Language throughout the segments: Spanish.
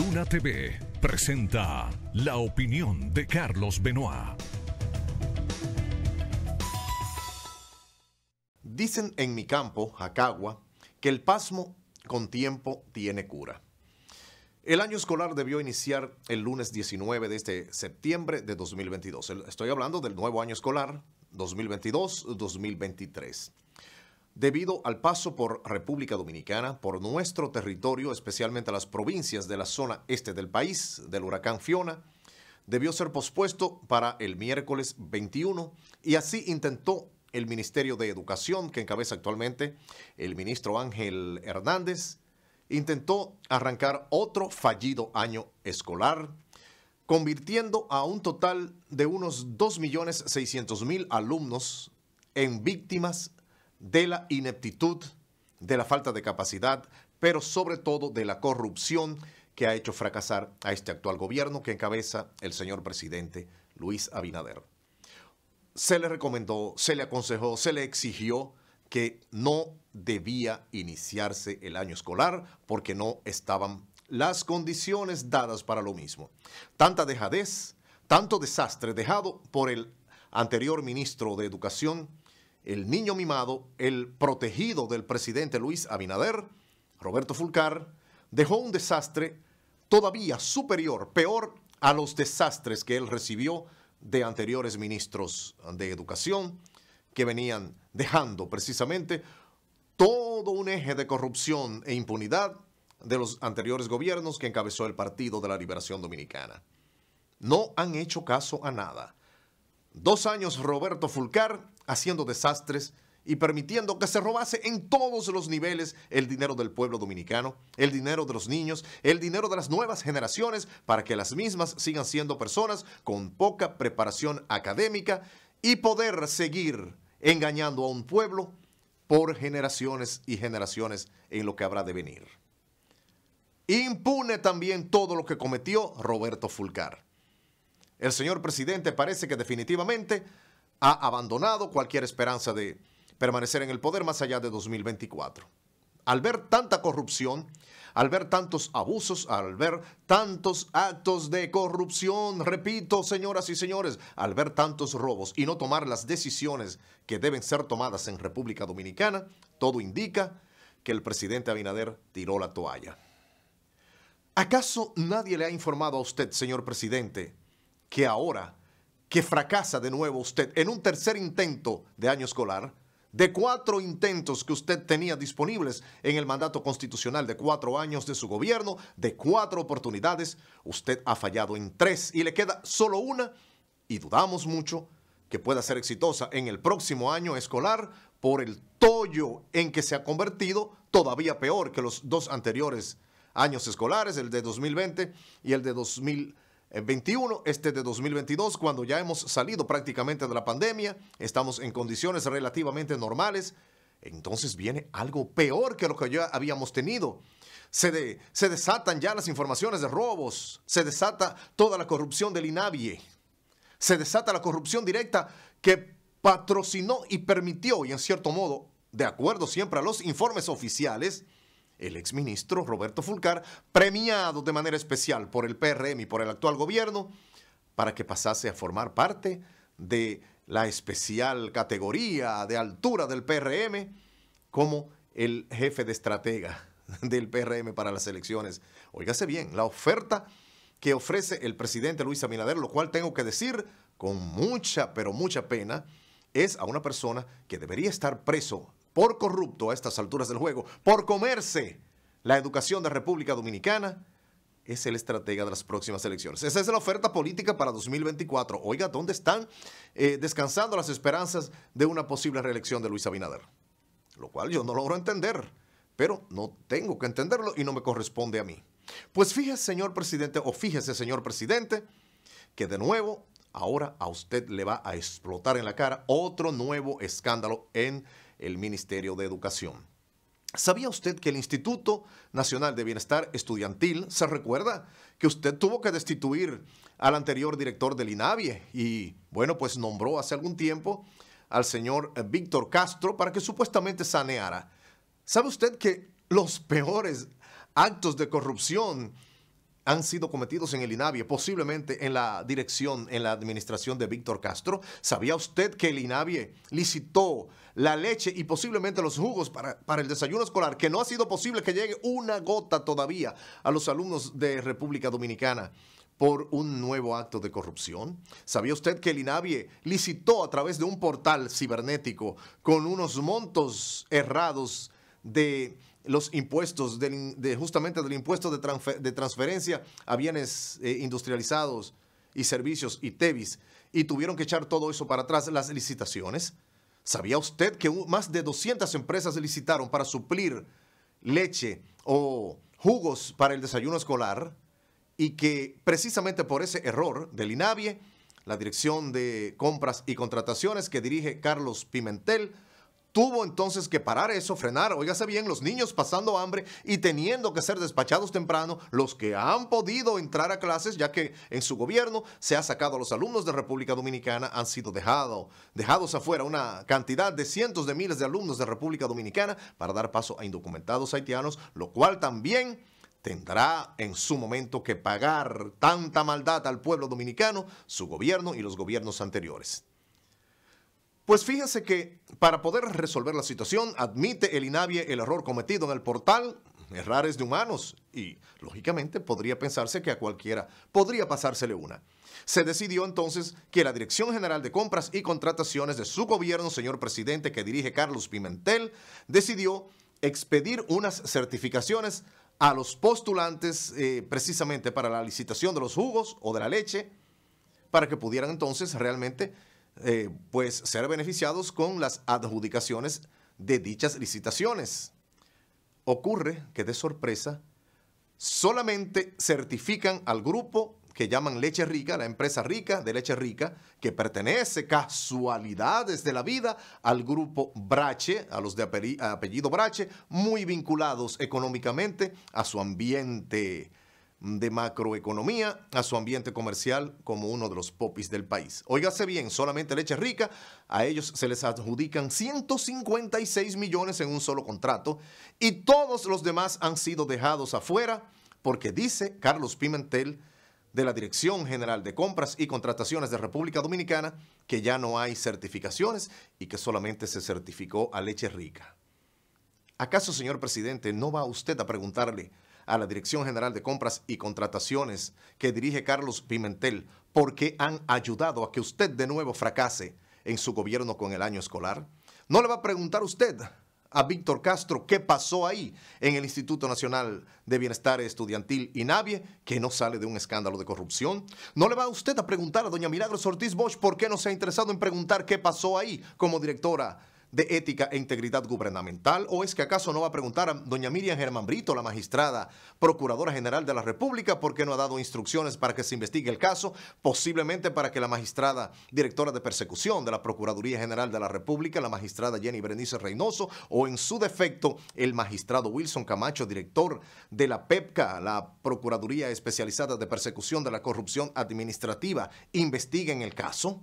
Luna TV presenta la opinión de Carlos Benoit. Dicen en mi campo, Acagua, que el pasmo con tiempo tiene cura. El año escolar debió iniciar el lunes 19 de este septiembre de 2022. Estoy hablando del nuevo año escolar 2022-2023 debido al paso por República Dominicana, por nuestro territorio, especialmente las provincias de la zona este del país, del huracán Fiona, debió ser pospuesto para el miércoles 21 y así intentó el Ministerio de Educación, que encabeza actualmente el ministro Ángel Hernández, intentó arrancar otro fallido año escolar, convirtiendo a un total de unos 2.600.000 alumnos en víctimas de la ineptitud, de la falta de capacidad, pero sobre todo de la corrupción que ha hecho fracasar a este actual gobierno que encabeza el señor presidente Luis Abinader. Se le recomendó, se le aconsejó, se le exigió que no debía iniciarse el año escolar porque no estaban las condiciones dadas para lo mismo. Tanta dejadez, tanto desastre dejado por el anterior ministro de Educación, el niño mimado, el protegido del presidente Luis Abinader, Roberto Fulcar, dejó un desastre todavía superior, peor a los desastres que él recibió de anteriores ministros de educación que venían dejando precisamente todo un eje de corrupción e impunidad de los anteriores gobiernos que encabezó el Partido de la Liberación Dominicana. No han hecho caso a nada. Dos años Roberto Fulcar haciendo desastres y permitiendo que se robase en todos los niveles el dinero del pueblo dominicano, el dinero de los niños, el dinero de las nuevas generaciones, para que las mismas sigan siendo personas con poca preparación académica y poder seguir engañando a un pueblo por generaciones y generaciones en lo que habrá de venir. Impune también todo lo que cometió Roberto Fulcar. El señor presidente parece que definitivamente ha abandonado cualquier esperanza de permanecer en el poder más allá de 2024. Al ver tanta corrupción, al ver tantos abusos, al ver tantos actos de corrupción, repito, señoras y señores, al ver tantos robos y no tomar las decisiones que deben ser tomadas en República Dominicana, todo indica que el presidente Abinader tiró la toalla. ¿Acaso nadie le ha informado a usted, señor presidente, que ahora que fracasa de nuevo usted en un tercer intento de año escolar, de cuatro intentos que usted tenía disponibles en el mandato constitucional de cuatro años de su gobierno, de cuatro oportunidades, usted ha fallado en tres y le queda solo una y dudamos mucho que pueda ser exitosa en el próximo año escolar por el tollo en que se ha convertido, todavía peor que los dos anteriores años escolares, el de 2020 y el de 2021. 21, este de 2022, cuando ya hemos salido prácticamente de la pandemia, estamos en condiciones relativamente normales, entonces viene algo peor que lo que ya habíamos tenido. Se, se desatan ya las informaciones de robos, se desata toda la corrupción del INAVIE, se desata la corrupción directa que patrocinó y permitió, y en cierto modo, de acuerdo siempre a los informes oficiales, el exministro Roberto Fulcar, premiado de manera especial por el PRM y por el actual gobierno, para que pasase a formar parte de la especial categoría de altura del PRM como el jefe de estratega del PRM para las elecciones. Óigase bien, la oferta que ofrece el presidente Luis Abinader, lo cual tengo que decir con mucha, pero mucha pena, es a una persona que debería estar preso por corrupto a estas alturas del juego, por comerse la educación de República Dominicana, es el estratega de las próximas elecciones. Esa es la oferta política para 2024. Oiga, ¿dónde están eh, descansando las esperanzas de una posible reelección de Luis Abinader? Lo cual yo no logro entender, pero no tengo que entenderlo y no me corresponde a mí. Pues fíjese, señor presidente, o fíjese, señor presidente, que de nuevo ahora a usted le va a explotar en la cara otro nuevo escándalo en el Ministerio de Educación. ¿Sabía usted que el Instituto Nacional de Bienestar Estudiantil, se recuerda que usted tuvo que destituir al anterior director del INAVIE y, bueno, pues nombró hace algún tiempo al señor Víctor Castro para que supuestamente saneara? ¿Sabe usted que los peores actos de corrupción han sido cometidos en el INAVI, posiblemente en la dirección, en la administración de Víctor Castro. ¿Sabía usted que el INAVI licitó la leche y posiblemente los jugos para, para el desayuno escolar, que no ha sido posible que llegue una gota todavía a los alumnos de República Dominicana? por un nuevo acto de corrupción? ¿Sabía usted que el INAVIE licitó a través de un portal cibernético con unos montos errados de los impuestos, justamente del impuesto de, transferencia a bienes eh, industrializados y servicios y TEVIS, y tuvieron que echar todo eso para atrás, las licitaciones. ¿Sabía usted que más de 200 empresas licitaron para suplir leche o jugos para el desayuno escolar? Y que precisamente por ese error del INAVIE, la Dirección de Compras y Contrataciones que dirige Carlos Pimentel, Tuvo entonces que parar eso, frenar. Óigase bien, los niños pasando hambre y teniendo que ser despachados temprano, los que han podido entrar a clases, ya que en su gobierno se ha sacado a los alumnos de República Dominicana, han sido dejados afuera una cantidad de cientos de miles de alumnos de República Dominicana para dar paso a indocumentados haitianos, lo cual también tendrá en su momento que pagar tanta maldad al pueblo dominicano, su gobierno y los gobiernos anteriores. Pues fíjense que para poder resolver la situación, admite el INAVIE el error cometido en el portal errores de Humanos y, lógicamente, podría pensarse que a cualquiera podría pasársele una. Se decidió entonces que la Dirección General de Compras y Contrataciones de su gobierno, señor presidente, que dirige Carlos Pimentel, decidió expedir unas certificaciones a los postulantes eh, precisamente para la licitación de los jugos o de la leche, para que pudieran entonces realmente eh, pues ser beneficiados con las adjudicaciones de dichas licitaciones. Ocurre que de sorpresa solamente certifican al grupo que llaman Leche Rica, la empresa rica de Leche Rica, que pertenece, casualidades de la vida, al grupo Brache, a los de apellido Brache, muy vinculados económicamente a su ambiente de macroeconomía a su ambiente comercial como uno de los popis del país. Óigase bien, solamente leche rica, a ellos se les adjudican 156 millones en un solo contrato y todos los demás han sido dejados afuera porque dice Carlos Pimentel de la Dirección General de Compras y Contrataciones de República Dominicana que ya no hay certificaciones y que solamente se certificó a leche rica. ¿Acaso, señor presidente, no va usted a preguntarle a la Dirección General de Compras y Contrataciones que dirige Carlos Pimentel porque han ayudado a que usted de nuevo fracase en su gobierno con el año escolar? ¿No le va a preguntar usted a Víctor Castro qué pasó ahí en el Instituto Nacional de Bienestar Estudiantil y nadie que no sale de un escándalo de corrupción? ¿No le va usted a preguntar a doña Milagros Ortiz Bosch por qué no se ha interesado en preguntar qué pasó ahí como directora de Ética e Integridad Gubernamental? ¿O es que acaso no va a preguntar a doña Miriam Germán Brito, la magistrada Procuradora General de la República, por qué no ha dado instrucciones para que se investigue el caso? Posiblemente para que la magistrada directora de persecución de la Procuraduría General de la República, la magistrada Jenny Berenice Reynoso, o en su defecto el magistrado Wilson Camacho, director de la PEPCA, la Procuraduría Especializada de Persecución de la Corrupción Administrativa, investiguen el caso.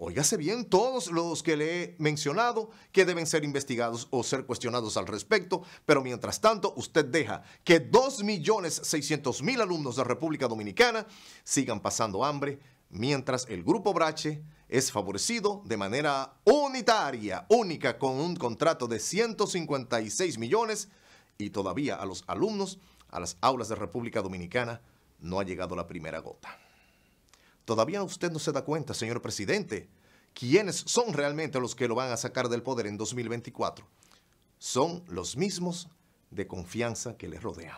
Óigase bien, todos los que le he mencionado que deben ser investigados o ser cuestionados al respecto, pero mientras tanto usted deja que 2.600.000 alumnos de República Dominicana sigan pasando hambre mientras el Grupo Brache es favorecido de manera unitaria, única, con un contrato de 156 millones y todavía a los alumnos, a las aulas de República Dominicana, no ha llegado la primera gota. Todavía usted no se da cuenta, señor presidente, quiénes son realmente los que lo van a sacar del poder en 2024. Son los mismos de confianza que le rodean.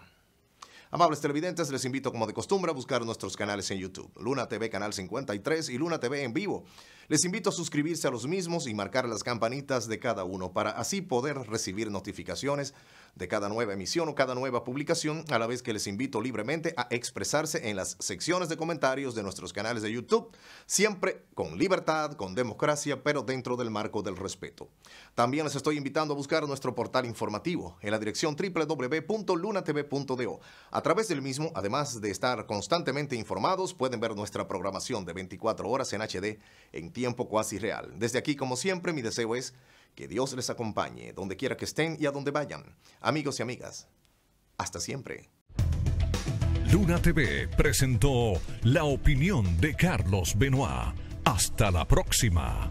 Amables televidentes, les invito como de costumbre a buscar nuestros canales en YouTube, Luna TV Canal 53 y Luna TV en vivo. Les invito a suscribirse a los mismos y marcar las campanitas de cada uno para así poder recibir notificaciones de cada nueva emisión o cada nueva publicación, a la vez que les invito libremente a expresarse en las secciones de comentarios de nuestros canales de YouTube, siempre con libertad, con democracia, pero dentro del marco del respeto. También les estoy invitando a buscar nuestro portal informativo en la dirección www.lunatv.do. A través del mismo, además de estar constantemente informados, pueden ver nuestra programación de 24 horas en HD en tiempo tiempo casi real. Desde aquí, como siempre, mi deseo es que Dios les acompañe donde quiera que estén y a donde vayan. Amigos y amigas, hasta siempre. Luna TV presentó la opinión de Carlos Benoit. Hasta la próxima.